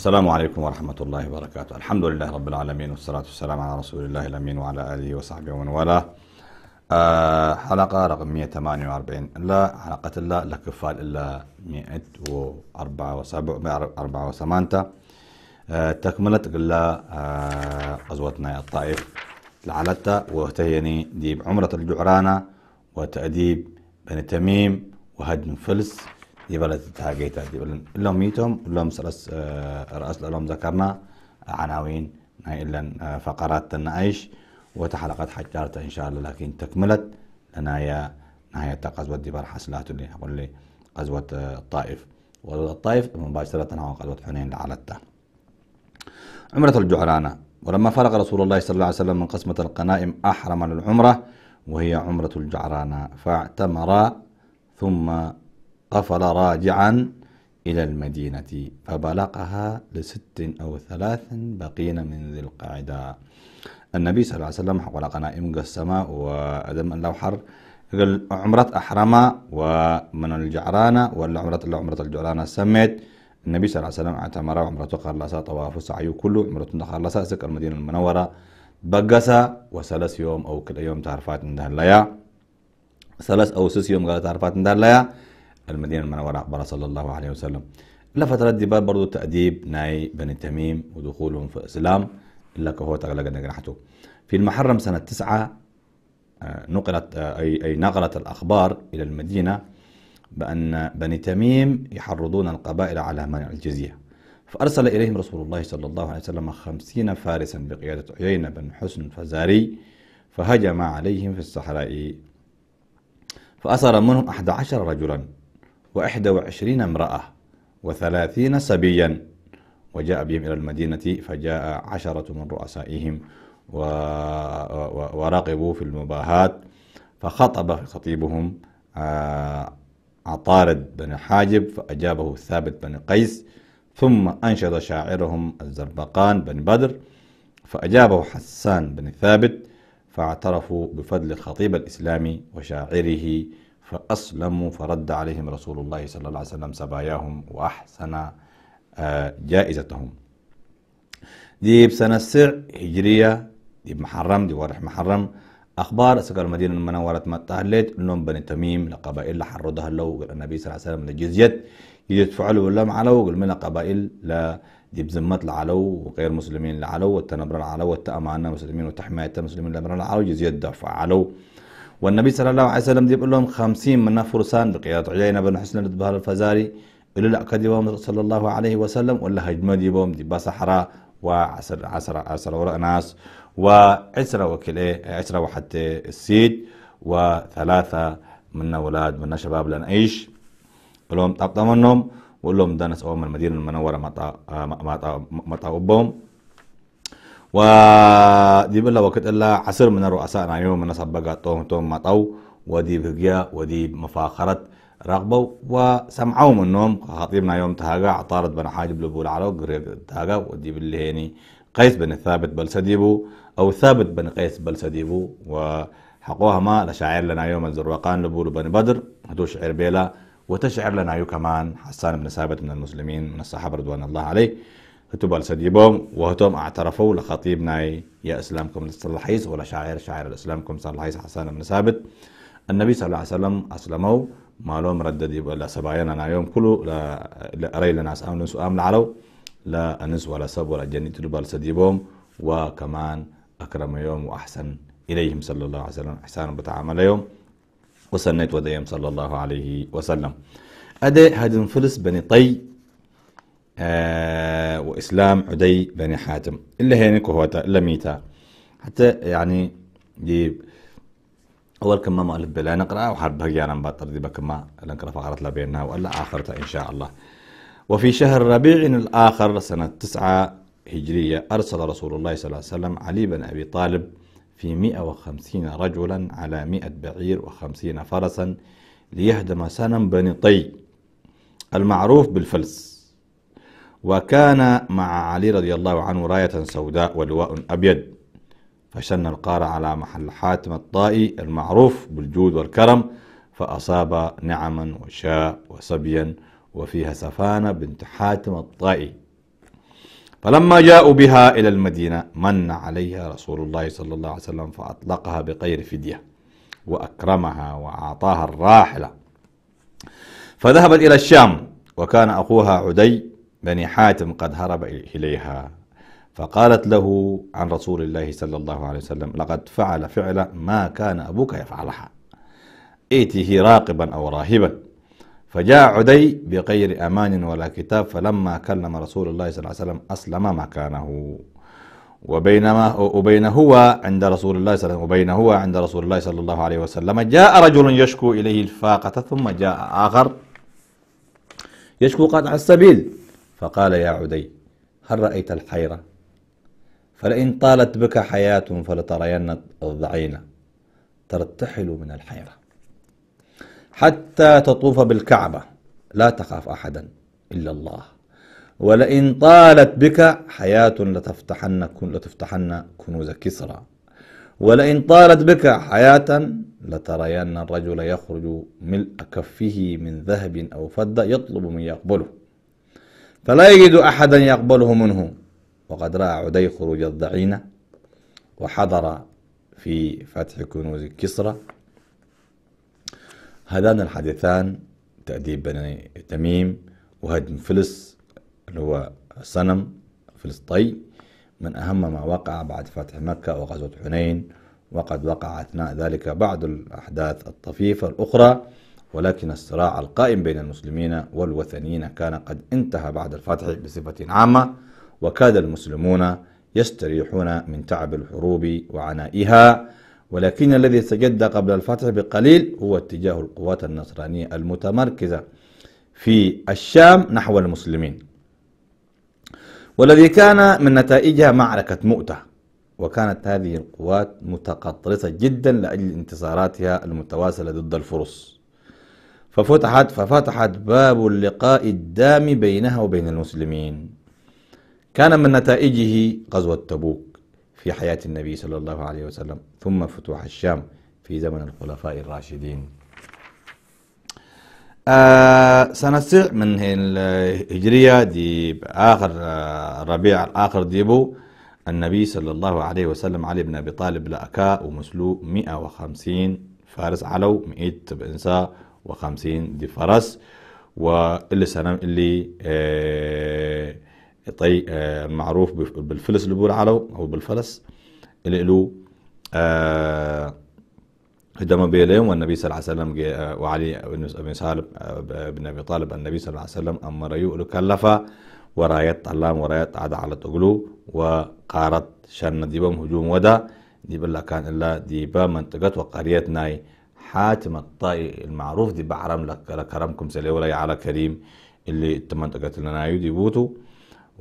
السلام عليكم ورحمة الله وبركاته الحمد لله رب العالمين والصلاة والسلام على رسول الله الأمين وعلى آله وصحبه ومن والاه آه حلقة رقم 148 لا حلقة لا لكفال إلا 104 و7 آه تكملت قلا آه غزوتنا الطائف لعلتا وهتيني ديب عمرة الجعرانة وتأديب بني تميم وهدم فلس يبلت تهاجيتا يبلن إلهم ميتهم إلهم سرس آه، رأس لهم ذكرنا عناوين هاي إلا آه، فقرات تنعيش وتحلقت حجارة إن شاء الله لكن تكملت لنا يا نهاية قزوة ديبار حسلات اللي حقول لي قزوة آه، الطائف وقزوة الطائف مباشرة هو قزوة حنين لعلتها عمرة الجعرانة ولما فرغ رسول الله صلى الله عليه وسلم من قسمة القنائم أحرم للعمرة وهي عمرة الجعرانة فاعتمر ثم قفل راجعا إلى المدينة فبلغها لست أو ثلاث بقين من ذي القعدة النبي صلى الله عليه وسلم حقلقنا قنائم قسما وأدم اللوحر قال عمرة أحرمة ومن الجعرانة ولا عمرة الله عمرة الجعرانة سميت النبي صلى الله عليه وسلم اعتمر عمرته خلصة طواف سعي كله عمرته خلصة سك المدينة المنورة بقسا وثلاث يوم أو كل يوم تعرفات عندها لايا ثلاث أو سس يوم قال تعرفات عندها لايا المدينة المنورة عبر صلى الله عليه وسلم لفت بال برضو تأديب ناي بني تميم ودخولهم في الإسلام إلا كهو تغلق جناحته في المحرم سنة تسعة آه، نقلت آه، أي, أي نقلت الأخبار إلى المدينة بأن بني تميم يحرضون القبائل على منع الجزية فأرسل إليهم رسول الله صلى الله عليه وسلم خمسين فارسا بقيادة عيينة بن حسن الفزاري فهجم عليهم في الصحراء فأسر منهم أحد عشر رجلا وإحدى وعشرين امرأة وثلاثين صبيا وجاء بهم إلى المدينة فجاء عشرة من رؤسائهم ورغبوا في المباهات فخطب خطيبهم آه، عطارد بن حاجب فأجابه ثابت بن قيس ثم أنشد شاعرهم الزربقان بن بدر فأجابه حسان بن ثابت فاعترفوا بفضل الخطيب الإسلامي وشاعره فأسلموا فرد عليهم رسول الله صلى الله عليه وسلم سباياهم وأحسن آه، جائزتهم ديب سنة السع هجرية ديب محرم دي وارح محرم أخبار سكر المدينة المنورة ما تهلت أنهم بني تميم لقبائل لحردها له النبي صلى الله عليه وسلم لجزيت يدفع له لهم علو قل من قبائل لا ديب بزمت العلو وغير مسلمين العلو والتنبر العلو والتأمانة مسلمين وتحماية المسلمين الأمر العلو جزيت دفع علو والنبي صلى الله عليه وسلم يقول لهم خمسين من فرسان بقيادة عيينة بن حسن الدبهر الفزاري إلى لا صلى الله عليه وسلم ولا هجمة يوم دي بصحراء وعسر عسر عسر وراء ناس وكل إيه عسر وحتى السيد وثلاثة منا ولاد منا شباب لنعيش لهم طبطمنهم وقول لهم دانس أول أمم من المدينة المنورة مطا مطا مطا, مطا, مطا ودي بلا وقت الا عسر من الرؤساء يوم من سبقا توم توم مطو ودي بقيا ودي مفاخرة رغبوا وسمعوا منهم خطيبنا يوم تهاجا عطارد بن حاجب لبول على قريب تهاجا ودي باللي قيس بن ثابت سديبو او ثابت بن قيس بل سديبو وحقوها ما لشاعر لنا يوم الزروقان لبول بن بدر هدو شعر بيلا وتشعر لنا يو كمان حسان بن ثابت من المسلمين من الصحابة رضوان الله عليه هتبال ሰዲቦም وهቶም اعترفوا لخطيب ناي يا اسلامكم የእስላምኩም ولا شاعر شاعر الاسلامكم ዝፅላሒዝ حسان بن ثابت النبي صلى الله عليه وسلم أسلموا ما لهم ردد ولا سبايانا نايوم كله لا ري لناس أمن نسو أمن علو لا أنس ولا سب ولا جنة دبال سديبهم وكمان أكرم يوم وأحسن إليهم صلى الله عليه وسلم إحسانا بتعامل يوم وسنيت وديم صلى الله عليه وسلم أدي هذا فلس بني طي آه وإسلام عدي بني حاتم إلا هينك وهوتا إلا ميتا حتى يعني دي أول كما مؤلف بلا نقرأ وحرب جانا مبطر دي بكما نقرأ فقرات لا بيننا وإلا آخرته إن شاء الله وفي شهر ربيع الآخر سنة تسعة هجرية أرسل رسول الله صلى الله عليه وسلم علي بن أبي طالب في 150 رجلا على 100 بعير و50 فرسا ليهدم سنم بن طي المعروف بالفلس وكان مع علي رضي الله عنه راية سوداء ولواء أبيض فشن القار على محل حاتم الطائي المعروف بالجود والكرم فأصاب نعما وشاء وسبيا وفيها سفانة بنت حاتم الطائي فلما جاءوا بها إلى المدينة من عليها رسول الله صلى الله عليه وسلم فأطلقها بغير فدية وأكرمها وأعطاها الراحلة فذهبت إلى الشام وكان أخوها عدي بني حاتم قد هرب إليها فقالت له عن رسول الله صلى الله عليه وسلم لقد فعل فعل ما كان أبوك يفعلها ائته راقبا أو راهبا فجاء عدي بغير أمان ولا كتاب فلما كلم رسول الله صلى الله عليه وسلم أسلم مكانه وبينما وبين هو عند رسول الله صلى الله وبين هو عند رسول الله صلى الله عليه وسلم جاء رجل يشكو إليه الفاقة ثم جاء آخر يشكو قطع السبيل فقال يا عدي هل رأيت الحيرة فلئن طالت بك حياة فلترين الضعينة ترتحل من الحيرة حتى تطوف بالكعبة لا تخاف أحدا إلا الله ولئن طالت بك حياة لتفتحن لتفتحن كنوز كسرى ولئن طالت بك حياة لترين الرجل يخرج ملء كفه من ذهب أو فضة يطلب من يقبله فلا يجد أحدا يقبله منه وقد رأى عدي خروج الضعينة وحضر في فتح كنوز كسرى هذان الحديثان تأديب بني تميم وهدم فلس اللي هو صنم فلسطي من أهم ما وقع بعد فتح مكة وغزوة حنين وقد وقع أثناء ذلك بعض الأحداث الطفيفة الأخرى ولكن الصراع القائم بين المسلمين والوثنيين كان قد انتهى بعد الفتح بصفة عامة وكاد المسلمون يستريحون من تعب الحروب وعنائها ولكن الذي سجد قبل الفتح بقليل هو اتجاه القوات النصرانية المتمركزة في الشام نحو المسلمين والذي كان من نتائجها معركة مؤتة وكانت هذه القوات متقطرسة جدا لأجل انتصاراتها المتواصلة ضد الفرس ففتحت ففتحت باب اللقاء الدام بينها وبين المسلمين كان من نتائجه غزوة تبوك في حياة النبي صلى الله عليه وسلم ثم فتوح الشام في زمن الخلفاء الراشدين آه سنستطيع من الهجرية دي آخر آه ربيع آخر ديبو النبي صلى الله عليه وسلم علي بن أبي طالب لأكاء ومسلوق 150 فارس علو 100 بإنساء وخمسين دي فرس واللي سنم اللي آه طي آه معروف بالفلس اللي بقول عليه او بالفلس اللي له آه دم بيليم والنبي صلى الله عليه وسلم آه، وعلي بن أبي سالم آه، بن ابي طالب النبي صلى الله عليه وسلم امر يؤلو كلفه ورايت طلام ورايت عاد على تقلو وقارت شن ديبهم هجوم ودا ديب كان الا ديبا منطقه وقريه ناي حاتم الطائي المعروف دي بحرم لك كرمكم سلي ولا على كريم اللي التمنطقة قتل لنا دي بوتو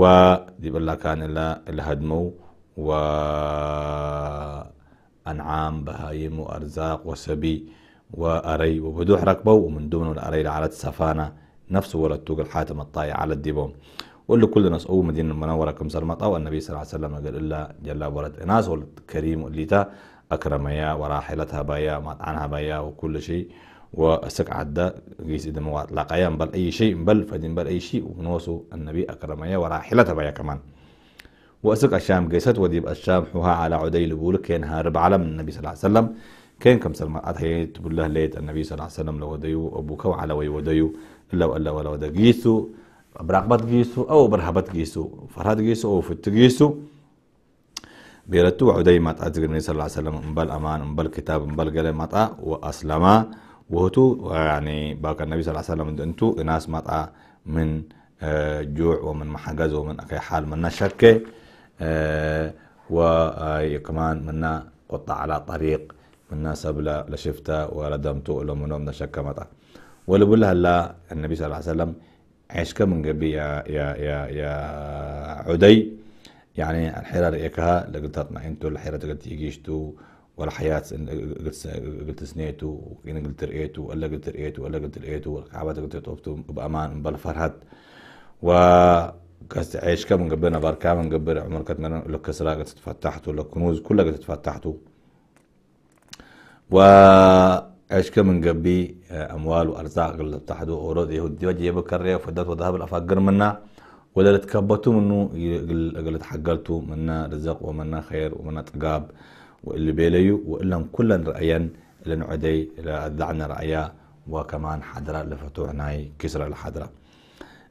ودي بلا كان اللي, الهدمو هدمو و أنعام بهايم وأرزاق وسبي وأري وبدوح ركبو ومن دون الأري على السفانة نفسه ولا توق الحاتم الطائي على الديبوم واللي كل ناس أو مدينة المنورة كم سلمت أو النبي صلى الله عليه وسلم قال إلا جلا ورد ناس والكريم اللي تا أكرميا وراحلتها بايا مطعنها بايا وكل شيء وسك عدا جيس إذا موات لقيام بل أي شيء بل فدين بل أي شيء ونوسو النبي أكرميا وراحلتها بايا كمان وأسك الشام قيست وديب الشام حوها على عدي لبول كان هارب علم النبي صلى الله عليه وسلم كان كم سلمة أتهي تقول له ليت النبي صلى الله عليه وسلم لو وديو أبوك وعلى وي وديو إلا وإلا ولا ودا جيسو برغبت جيسو أو برهبت جيسو فرهد جيسو أو فت جيسو بيرتو عدي ما ذكر النبي صلى الله عليه وسلم مبل امان مبل كتاب امبل قال مطا واسلما وهتو يعني باقى النبي صلى الله عليه وسلم انتو ناس مطا من آه، جوع ومن محجز ومن اخي حال منا شكه آه، وكمان منا قطع على طريق منا سبلا لشفته ولدمته لمنهم نشكه مطا ولا بقولها هلا النبي صلى الله عليه وسلم عشك من قبي يا يا يا يا عدي يعني الحيرة رأيكها لقلت أنتو الحيرة قلت يجيشتو والحياة قلت سنيتو وين قلت رأيتو ولا قلت رأيتو ولا قلت رأيتو والكعبات قلت طوبتو بأمان بل فرهد و قلت عيش كم قبلنا بركة من قبل عمر قد من لك كسرة قلت تفتحتو لك كنوز كلها قلت تفتحتو و كم من قبي آه، أموال وأرزاق قلت تحدو أورود دي وجه بكرية ودات وذهب الافاق منا ولا لتكبتوا منه يقل تحقلتوا منا رزق ومنا خير ومنا تقاب واللي بيليو وإلا كلا رأيا نعدي إلى لأدعنا رأيا وكمان حضرة لفتوح ناي كسرى الحضرة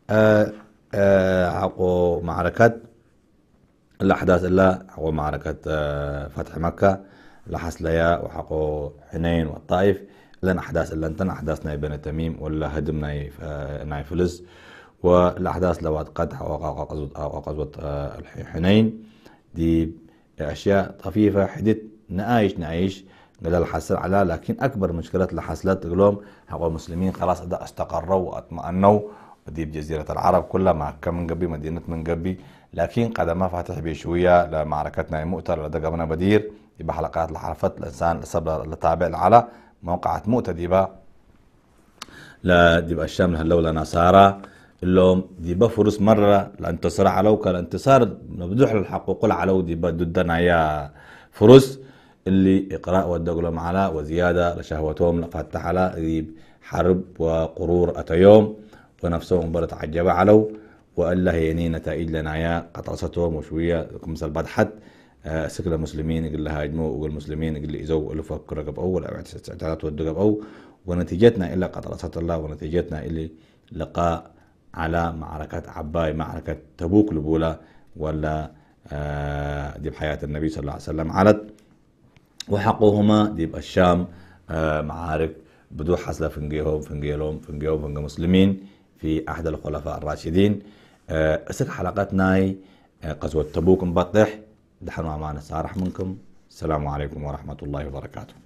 آه آه معركة الأحداث إلا عقو معركة آه فتح مكة لحس ليا وحقو حنين والطائف لن أحداث إلا أنتن ناي بني تميم ولا ناي, آه، ناي فلس والأحداث لوعة قدح وقصوة الحنين دي أشياء طفيفة حدت نعيش نعيش قال الحسر على لكن أكبر مشكلات اللي حصلت قلهم هو المسلمين خلاص ده استقروا واطمأنوا دي بجزيرة العرب كلها مع كم من قبي مدينة من قبي لكن قد ما فتح بشوية لمعركتنا مؤتر لدى قبنا بدير يبقى حلقات اللي الإنسان الصبر التابع على موقعة مؤتة ديبا لا ديبا الشام لهاللولة نصارى اللوم دي بفرس مرة الانتصار علوك الانتصار نبدوح للحقوق العلو دي ضدنا يا فرس اللي إقراء لهم على وزيادة لشهوتهم لفتح على دي حرب وقرور أتيوم ونفسهم برت عجبة علو وألا يعني نتائج لنا يا قطرستهم وشوية كمثل بعد حد آه، سكر المسلمين قل لها يجمو وقل المسلمين قل إزو ألف أبكر قب أول أو اعتدالات ودق أو ونتيجتنا إلا قطعصت الله ونتيجتنا اللي لقاء على معركة عباي معركة تبوك الأولى ولا آه، ديب حياة النبي صلى الله عليه وسلم على وحقهما ديب الشام آه، معارك بدو حصل فنجيهم فنجيهم فنجيهم فنجي مسلمين في أحد الخلفاء الراشدين آه، أسك حلقات ناي قزوة تبوك مبطح دحنوا معنا سارح منكم السلام عليكم ورحمة الله وبركاته